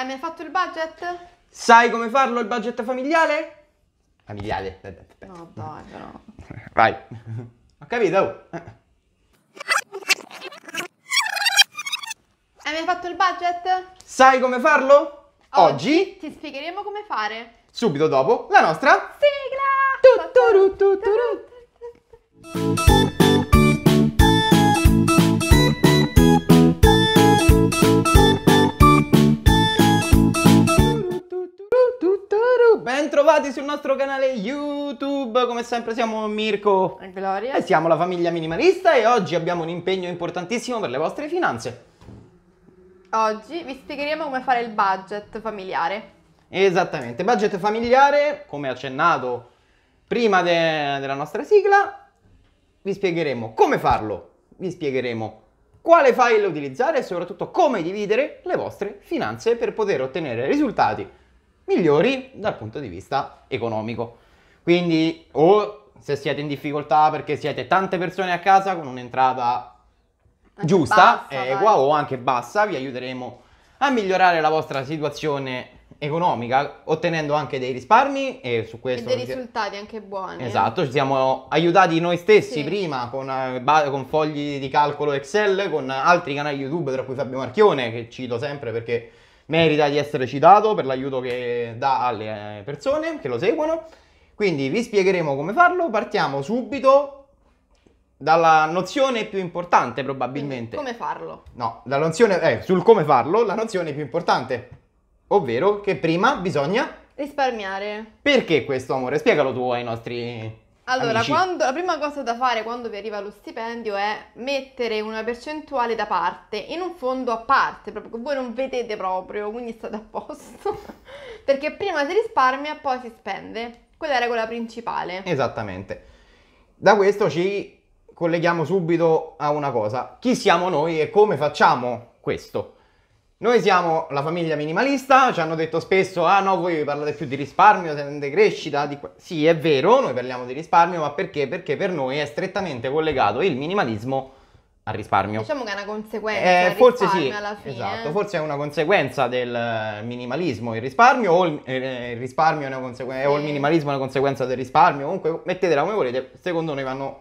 Ah, Hai mai fatto il budget? Sai come farlo il budget familiare? Familiare. Aspetta. Eh, eh, eh. No, dai, però. Vai. Ho capito. Hai mai fatto il budget? Sai come farlo? Oggi, ti spiegheremo come fare. Subito dopo la nostra sigla. Tutturututuru. Bentrovati sul nostro canale YouTube, come sempre siamo Mirko e Gloria e siamo la famiglia minimalista e oggi abbiamo un impegno importantissimo per le vostre finanze. Oggi vi spiegheremo come fare il budget familiare. Esattamente, budget familiare, come accennato prima de della nostra sigla, vi spiegheremo come farlo, vi spiegheremo quale file utilizzare e soprattutto come dividere le vostre finanze per poter ottenere risultati migliori dal punto di vista economico. Quindi o se siete in difficoltà perché siete tante persone a casa con un'entrata anche giusta, equa o anche bassa, vi aiuteremo a migliorare la vostra situazione economica, ottenendo anche dei risparmi e su questo... E dei risultati anche buoni. Eh. Esatto, ci siamo aiutati noi stessi sì. prima con, eh, con, fogli di calcolo Excel, con altri canali YouTube, tra cui Fabio Marchione, che cito sempre perché merita di essere citato per l'aiuto che dà alle eh, persone che lo seguono. Quindi vi spiegheremo come farlo. Partiamo subito dalla nozione più importante probabilmente. come farlo? No, la nozione, eh, sul come farlo, la nozione più importante, ovvero che prima bisogna risparmiare. Perché questo amore? Spiegalo tu ai nostri allora, quando, la prima cosa da fare quando vi arriva lo stipendio è mettere una percentuale da parte, in un fondo a parte, proprio che voi non vedete proprio, quindi state a posto. Perché prima si risparmia, poi si spende. Quella è la regola principale. Esattamente. Da questo ci colleghiamo subito a una cosa. Chi siamo noi e come facciamo questo? Noi siamo la famiglia minimalista, ci hanno detto spesso, ah no, voi parlate più di risparmio, di crescita, di... Sì, è vero, noi parliamo di risparmio, ma perché? Perché per noi è strettamente collegato il minimalismo al risparmio. Diciamo che è una conseguenza eh, forse sì, Esatto, eh. forse è una conseguenza del minimalismo il risparmio, o il, eh, il risparmio è una conseguenza, sì. o il minimalismo è una conseguenza del risparmio, comunque mettetela come volete, secondo noi vanno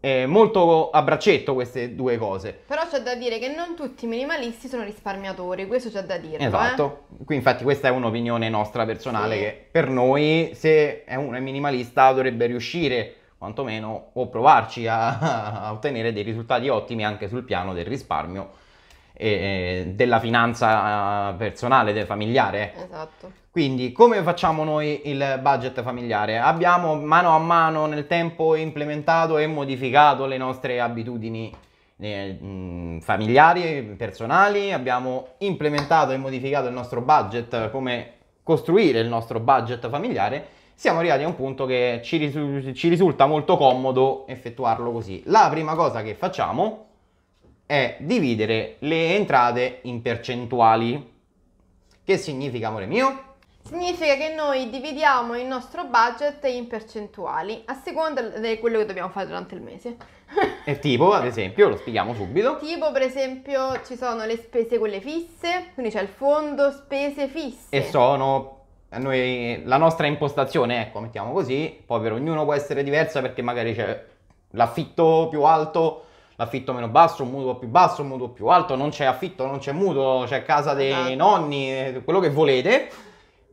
eh, molto a braccetto queste due cose. Però c'è da dire che non tutti i minimalisti sono risparmiatori, questo c'è da dire. Esatto, eh? qui infatti questa è un'opinione nostra personale sì. che per noi se è uno è minimalista dovrebbe riuscire quantomeno o provarci a, a ottenere dei risultati ottimi anche sul piano del risparmio eh, della finanza eh, personale, del familiare. Esatto. Quindi come facciamo noi il budget familiare? Abbiamo mano a mano nel tempo implementato e modificato le nostre abitudini eh, mh, mm, familiari, personali, abbiamo implementato e modificato il nostro budget, come costruire il nostro budget familiare siamo arrivati a un punto che ci, risulta molto comodo effettuarlo così. La prima cosa che facciamo è dividere le entrate in percentuali. Che significa, amore mio? Significa che noi dividiamo il nostro budget in percentuali, a seconda di quello che dobbiamo fare durante il mese. e tipo, ad esempio, lo spieghiamo subito. Tipo, per esempio, ci sono le spese quelle fisse, quindi c'è il fondo spese fisse. E sono noi, la nostra impostazione, ecco, mettiamo così, poi per ognuno può essere diversa perché magari c'è l'affitto più alto l'affitto meno basso, un mutuo più basso, un mutuo più alto, non c'è affitto, non c'è mutuo, c'è casa dei esatto. nonni, eh, quello che volete.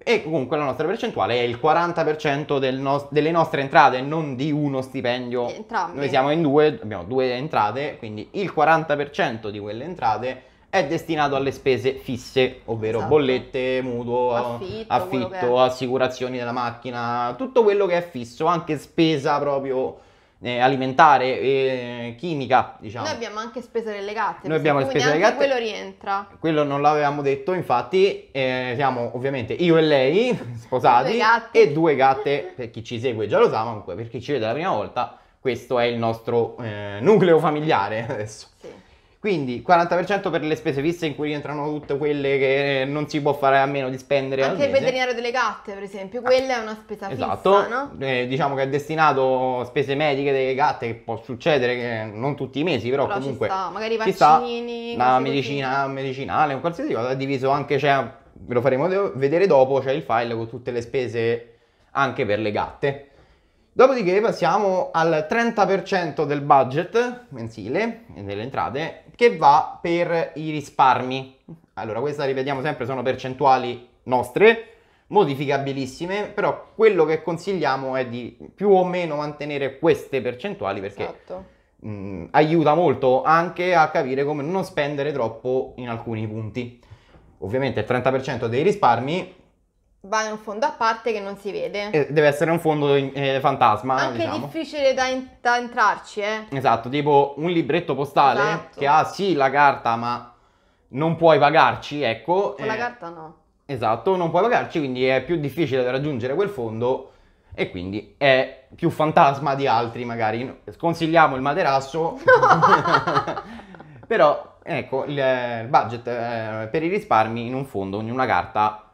E comunque la nostra percentuale è il 40% del no- delle nostre entrate, non di uno stipendio. Entrambi. Noi siamo in due, abbiamo due entrate, quindi il 40% di quelle entrate è destinato alle spese fisse, ovvero esatto. bollette, mutuo, affitto, affitto assicurazioni della macchina, tutto quello che è fisso, anche spesa proprio eh, alimentare, eh, chimica, diciamo. Noi abbiamo anche spese gatte, Noi abbiamo le spese delegate. quello rientra. Quello non l'avevamo detto, infatti eh, siamo ovviamente io e lei sposati due e due gatte, per chi ci segue già lo sa, ma comunque per chi ci vede la prima volta, questo è il nostro eh, nucleo familiare adesso. Sì. Quindi 40% per le spese fisse in cui rientrano tutte quelle che non si può fare a meno di spendere. Anche il veterinario delle gatte, per esempio, quella è una spesa esatto. fissa, no? Eh, diciamo che è destinato a spese mediche delle gatte, che può succedere che non tutti i mesi, però, però comunque. Ci sta, magari i vaccini, una medicina così. medicinale, un qualsiasi cosa. È diviso anche, cioè, ve lo faremo vedere dopo, c'è cioè il file con tutte le spese anche per le gatte. Dopodiché passiamo al 30% del budget mensile delle entrate che va per i risparmi. Allora, questa ripetiamo sempre, sono percentuali nostre, modificabilissime, però quello che consigliamo è di più o meno mantenere queste percentuali perché esatto. mh, mm, aiuta molto anche a capire come non spendere troppo in alcuni punti. Ovviamente il 30% dei risparmi va in un fondo a parte che non si vede. deve essere un fondo eh, fantasma. Anche diciamo. difficile da, in, da, entrarci, eh. Esatto, tipo un libretto postale esatto. che ha sì la carta, ma non puoi pagarci, ecco. Con eh, la carta no. Esatto, non puoi pagarci, quindi è più difficile da raggiungere quel fondo e quindi è più fantasma di altri magari. Sconsigliamo il materasso. Però ecco, il eh, budget eh, per i risparmi in un fondo, in una carta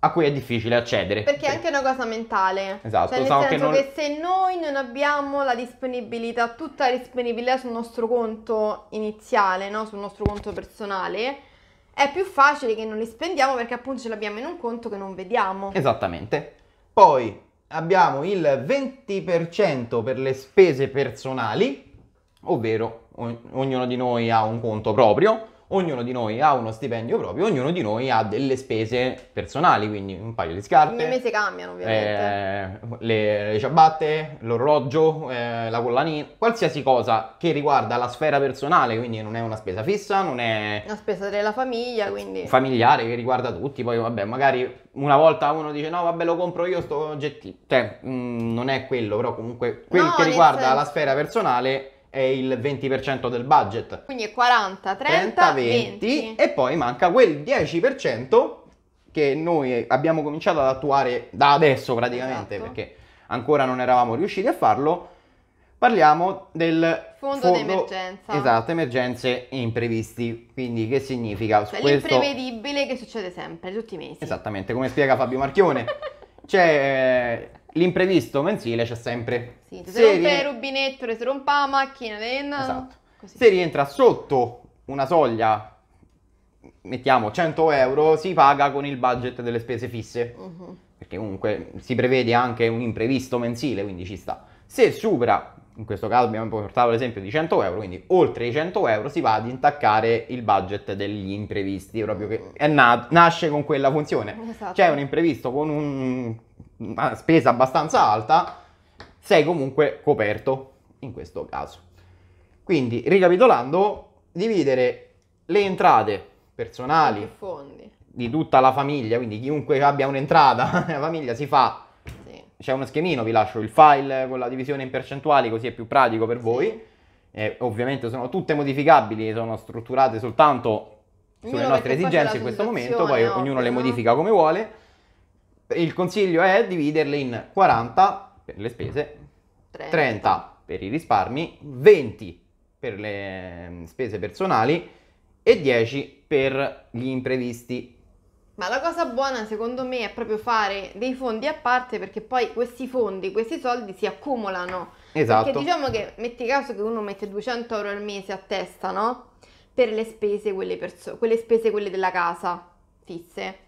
a cui è difficile accedere. Perché è anche una cosa mentale. Esatto. Cioè, nel senso che, non... che, se noi non abbiamo la disponibilità, tutta la disponibilità sul nostro conto iniziale, no? sul nostro conto personale, è più facile che non li spendiamo perché appunto ce l'abbiamo in un conto che non vediamo. Esattamente. Poi abbiamo il 20% per le spese personali, ovvero ognuno di noi ha un conto proprio ognuno di noi ha uno stipendio proprio, ognuno di noi ha delle spese personali, quindi un paio di scarpe. Ogni mese cambiano ovviamente. Eh, le, le, ciabatte, l'orologio, eh, la collanina, qualsiasi cosa che riguarda la sfera personale, quindi non è una spesa fissa, non è... Una spesa della famiglia, quindi... Familiare che riguarda tutti, poi vabbè, magari una volta uno dice no vabbè lo compro io sto oggettino, cioè mh, mm, non è quello, però comunque quel no, che riguarda senso... la sfera personale è il 20% del budget. Quindi è 40, 30, 30 20, 20 e poi manca quel 10% che noi abbiamo cominciato ad attuare da adesso praticamente, esatto. perché ancora non eravamo riusciti a farlo. Parliamo del fondo, fondo d'emergenza. Esatto, emergenze e imprevisti. Quindi che significa? Cioè, questo... L'imprevedibile che succede sempre, tutti i mesi. Esattamente, come spiega Fabio Marchione. C'è l'imprevisto mensile c'è sempre. Sì, se, se rompe il rubinetto, se rompe la macchina, den... esatto. Così. se rientra sotto una soglia, mettiamo 100 euro, si paga con il budget delle spese fisse. Uh-huh. Perché comunque si prevede anche un imprevisto mensile, quindi ci sta. Se supera, in questo caso abbiamo portato l'esempio di 100 euro, quindi oltre i 100 euro si va ad intaccare il budget degli imprevisti, proprio che na- nasce con quella funzione. Esatto. C'è un imprevisto con un spesa abbastanza alta, sei comunque coperto in questo caso. Quindi, ricapitolando, dividere le entrate personali di tutta la famiglia, quindi chiunque abbia un'entrata nella famiglia si fa c'è uno schemino, vi lascio il file con la divisione in percentuali così è più pratico per voi. Eh, ovviamente sono tutte modificabili, sono strutturate soltanto sulle nostre esigenze in questo momento, poi ognuno le modifica come vuole il consiglio è dividerle in 40 per le spese, 30, 30 per i risparmi, 20 per le mm, spese personali e 10 per gli imprevisti. Ma la cosa buona secondo me è proprio fare dei fondi a parte perché poi questi fondi, questi soldi si accumulano. Esatto. Perché diciamo che metti caso che uno mette 200 euro al mese a testa, no? Per le spese, quelle, perso- quelle spese, quelle della casa fisse.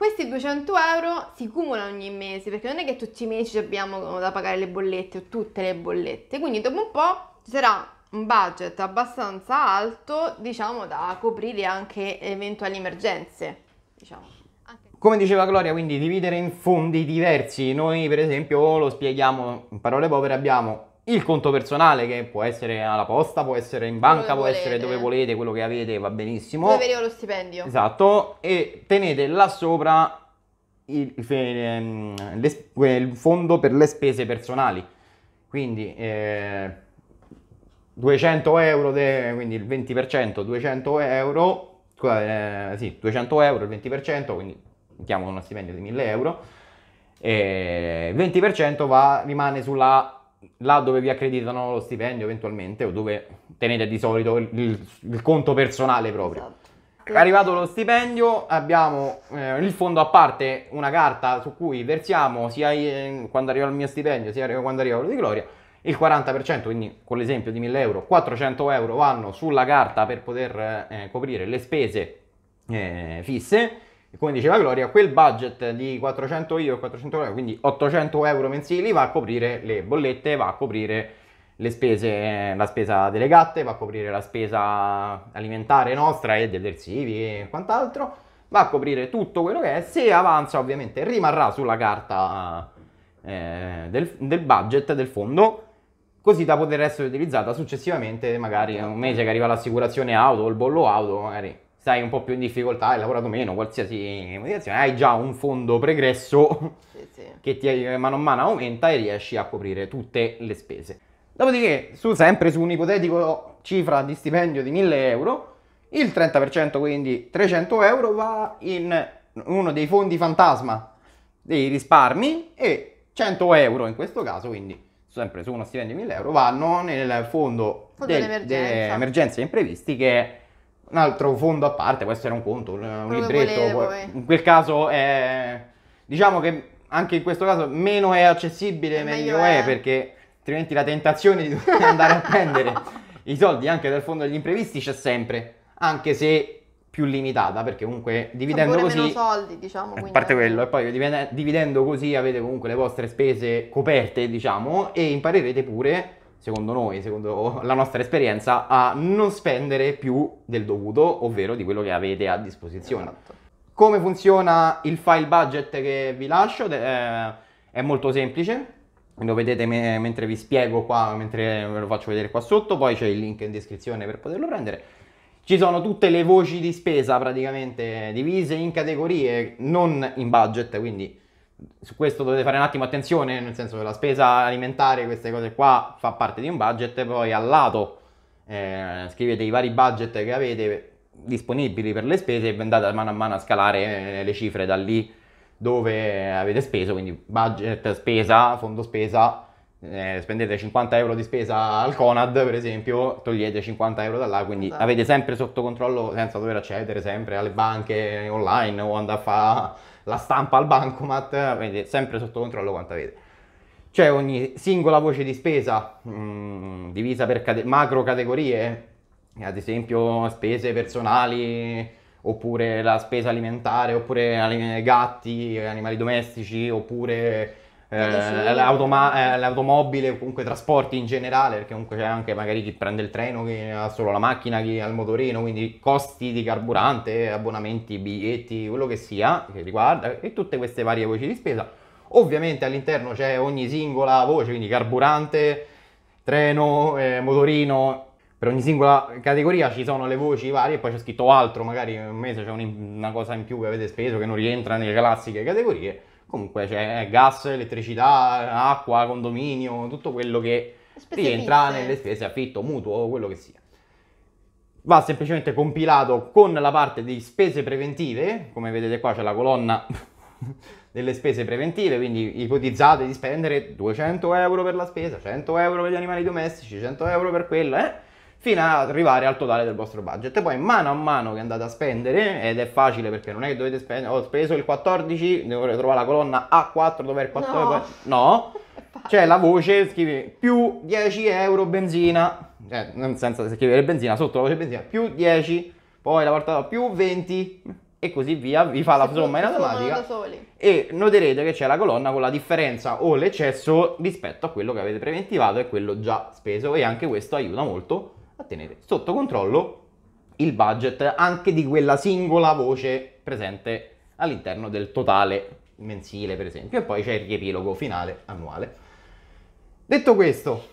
Questi 200 euro si cumulano ogni mese perché non è che tutti i mesi abbiamo eh, da pagare le bollette o tutte le bollette, quindi dopo un po' ci sarà un budget abbastanza alto, diciamo da coprire anche eventuali emergenze, diciamo. Come diceva Gloria, quindi dividere in fondi diversi, noi per esempio lo spieghiamo in parole povere abbiamo il conto personale che può essere alla posta, può essere in banca, può volete. essere dove volete, quello che avete va benissimo. Dove veniva lo stipendio. Esatto, e tenete là sopra il, il, il ehm, fondo per le spese personali. Quindi eh, 200 euro, de, quindi il 20%, 200 euro, eh, sì, 200 euro, il 20%, quindi chiamo uno stipendio di 1000 euro, e il 20% va, rimane sulla là dove vi accreditano lo stipendio eventualmente o dove tenete di solito il, il, il conto personale proprio. Esatto. È arrivato lo stipendio, abbiamo eh, il fondo a parte una carta su cui versiamo sia eh, quando arriva il mio stipendio sia quando arriva quello di Gloria il 40%, quindi con l'esempio di 1000 euro, 400 euro vanno sulla carta per poter eh, coprire le spese eh, fisse come diceva Gloria, quel budget di 400 euro, 400 euro, quindi 800 euro mensili, va a coprire le bollette, va a coprire le spese, eh, la spesa delle gatte, va a coprire la spesa alimentare nostra e detersivi e quant'altro, va a coprire tutto quello che è, se avanza ovviamente rimarrà sulla carta eh, del, del, budget del fondo, così da poter essere utilizzata successivamente, magari un mese che arriva l'assicurazione auto il bollo auto, magari stai un po' più in difficoltà, hai lavorato meno, qualsiasi motivazione, hai già un fondo pregresso sì, sì. che ti, eh, mano a mano aumenta e riesci a coprire tutte le spese. Dopodiché, su, sempre su un ipotetico cifra di stipendio di 1000 euro, il 30%, quindi 300 euro, va in uno dei fondi fantasma dei risparmi e 100 euro in questo caso, quindi sempre su uno stipendio di 1000 euro, vanno nel fondo, fondo dell'emergenza. De- emergenze imprevisti che è un altro fondo a parte, può essere un conto, un, un libretto. Volevo, eh. In quel caso è... Diciamo che anche in questo caso meno è accessibile, meglio, meglio è, è, perché altrimenti la tentazione di andare a prendere i soldi anche dal fondo degli imprevisti c'è sempre, anche se più limitata perché comunque dividendo così meno soldi, diciamo, a parte quello e poi dividendo così avete comunque le vostre spese coperte, diciamo, e imparerete pure secondo noi, secondo la nostra esperienza, a non spendere più del dovuto, ovvero di quello che avete a disposizione. Esatto. Come funziona il file budget che vi lascio? Eh, è molto semplice, lo vedete me- mentre vi spiego qua, mentre ve lo faccio vedere qua sotto, poi c'è il link in descrizione per poterlo prendere. Ci sono tutte le voci di spesa praticamente divise in categorie, non in budget, quindi su questo dovete fare un attimo attenzione, nel senso che la spesa alimentare, queste cose qua, fa parte di un budget, poi al lato eh, scrivete i vari budget che avete disponibili per le spese e andate a mano a mano a scalare eh, le cifre da lì dove avete speso, quindi budget, spesa, fondo spesa, eh, spendete 50 euro di spesa al Conad per esempio, togliete 50 euro da là, quindi esatto. avete sempre sotto controllo senza dover accedere sempre alle banche online o andare a fare la stampa al bancomat, avete sempre sotto controllo quanto avete. C'è ogni singola voce di spesa mh, mm, divisa per cate- macro categorie, ad esempio spese personali, oppure la spesa alimentare, oppure gatti, animali domestici, oppure eh, l'automa- eh, l'automobile, comunque trasporti in generale, perché comunque c'è anche magari chi prende il treno, chi ha solo la macchina, chi ha il motorino, quindi costi di carburante, abbonamenti, biglietti, quello che sia, che riguarda, e tutte queste varie voci di spesa. Ovviamente all'interno c'è ogni singola voce, quindi carburante, treno, eh, motorino, per ogni singola categoria ci sono le voci varie e poi c'è scritto altro, magari un mese c'è una cosa in più che avete speso che non rientra nelle classiche categorie Comunque c'è cioè, eh, gas, elettricità, acqua, condominio, tutto quello che rientra nelle spese, affitto, mutuo, o quello che sia. Va semplicemente compilato con la parte di spese preventive, come vedete qua c'è la colonna delle spese preventive, quindi ipotizzate di spendere 200 euro per la spesa, 100 euro per gli animali domestici, 100 euro per quello, eh? fino ad arrivare al totale del vostro budget. poi mano a mano che andate a spendere, ed è facile perché non è che dovete spendere, ho speso il 14, devo trovare la colonna A4 dove è il 14, no, no. c'è la voce, scrivi più 10 euro benzina, cioè eh, senza scrivere benzina, sotto la voce benzina, più 10, poi la portata più 20 e così via, vi fa la somma in automatica e noterete che c'è la colonna con la differenza o l'eccesso rispetto a quello che avete preventivato e quello già speso e anche questo aiuta molto a tenere sotto controllo il budget anche di quella singola voce presente all'interno del totale mensile, per esempio, e poi c'è il riepilogo finale annuale. Detto questo,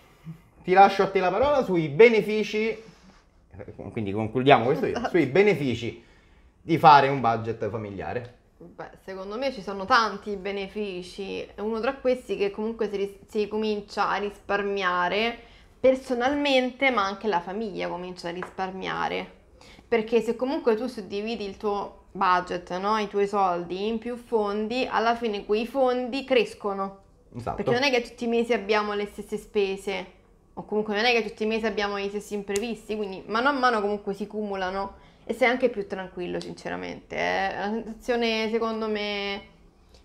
ti lascio a te la parola sui benefici, quindi concludiamo questo video, sui esatto. benefici di fare un budget familiare. Beh, secondo me ci sono tanti benefici, uno tra questi che comunque si, si comincia a risparmiare personalmente ma anche la famiglia comincia a risparmiare perché se comunque tu suddividi il tuo budget, no? i tuoi soldi in più fondi, alla fine quei fondi crescono. Esatto. Perché non è che tutti i mesi abbiamo le stesse spese, o comunque non è che tutti i mesi abbiamo gli stessi imprevisti, quindi mano a mano comunque si cumulano e sei anche più tranquillo, sinceramente. È una sensazione, secondo me,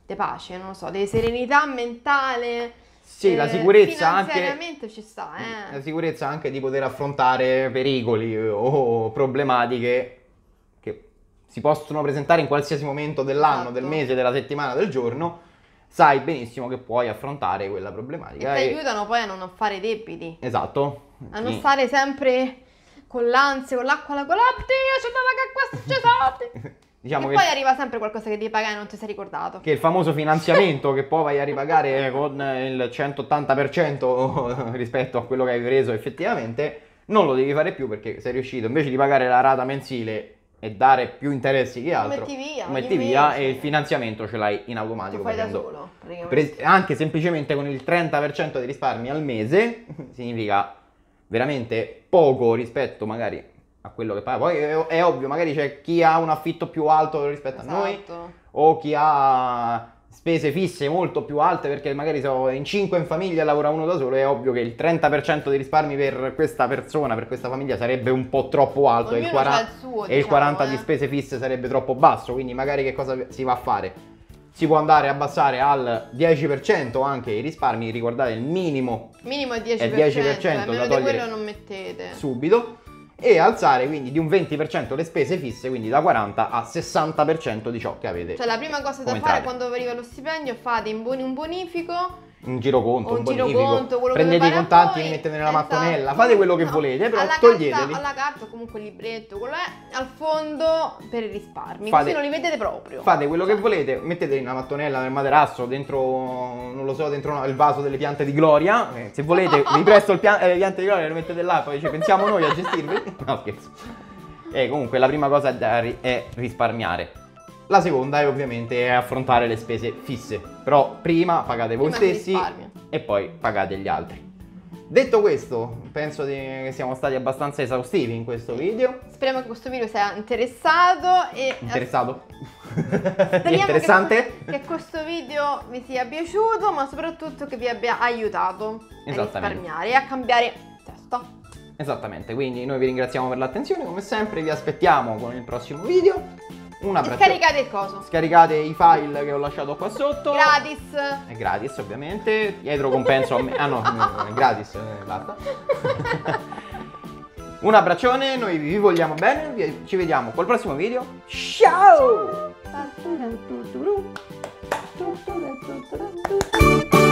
di pace, non lo so, di serenità mentale sì, la eh, sicurezza anche... ci sta, mm, eh. La sicurezza anche di poter affrontare pericoli eh, o problematiche che si possono presentare in qualsiasi momento dell'anno, esatto. del mese, della settimana, del giorno. Sai benissimo che puoi affrontare quella problematica. E ti e... aiutano poi a non fare debiti. Esatto. A non sì. stare sempre con l'ansia, con l'acqua, con la colapte, io ci dava che c'è ci Diciamo che, che poi arriva sempre qualcosa che devi pagare e non ti sei ricordato. Che il famoso finanziamento che poi vai a ripagare eh, con il 180% rispetto a quello che hai preso effettivamente, non lo devi fare più perché sei riuscito invece di pagare la rata mensile e dare più interessi che altro, metti via, metti via e il finanziamento ce l'hai in automatico. Lo fai da solo. Pre- anche semplicemente con il 30% dei risparmi al mese significa veramente poco rispetto magari a quello che paga. Poi è, è, ovvio, magari c'è chi ha un affitto più alto rispetto esatto. a noi esatto. o chi ha spese fisse molto più alte perché magari sono in 5 in famiglia lavora uno da solo, è ovvio che il 30% di risparmi per questa persona, per questa famiglia sarebbe un po' troppo alto e il, 40, il suo, e diciamo, 40% eh. di spese fisse sarebbe troppo basso, quindi magari che cosa si va a fare? si può andare a abbassare al 10% anche i risparmi, ricordate il minimo, minimo è 10%, è il 10% eh, da togliere quello non mettete. subito e alzare quindi di un 20% le spese fisse, quindi da 40 a 60% di ciò che avete. Cioè la prima cosa da fare quando arriva lo stipendio fate un bonifico un giro giroconto, un, un bonifico, prendete i contanti e mettete nella esatto. mattonella, fate quello che volete, però alla toglieteli. Carta, alla carta comunque il libretto, quello è al fondo per i risparmi, fate, così non li vedete proprio. Fate quello cioè. che volete, mettete nella mattonella, nel materasso, dentro, non lo so, dentro il vaso delle piante di gloria, eh, se volete vi presto pian eh, le piante di gloria, e le mettete là, poi ci pensiamo noi a gestirvi. No scherzo. E eh, comunque la prima cosa è risparmiare la seconda è ovviamente affrontare le spese fisse, però prima pagate voi prima stessi e poi pagate gli altri. Detto questo, penso di, che siamo stati abbastanza esaustivi in questo video. Speriamo che questo video sia interessato e... Interessato? Interessante? Che, che, questo video vi sia piaciuto, ma soprattutto che vi abbia aiutato a risparmiare e a cambiare testa. Esattamente, quindi noi vi ringraziamo per l'attenzione, come sempre vi aspettiamo con il prossimo video un abbraccio. Scaricate il coso. Scaricate i file che ho lasciato qua sotto. Gratis. È eh, gratis ovviamente. Dietro compenso a me. Ah no, no. è gratis, eh, basta. un abbraccione, noi vi vogliamo bene, ci vediamo col prossimo video. Ciao! Ciao.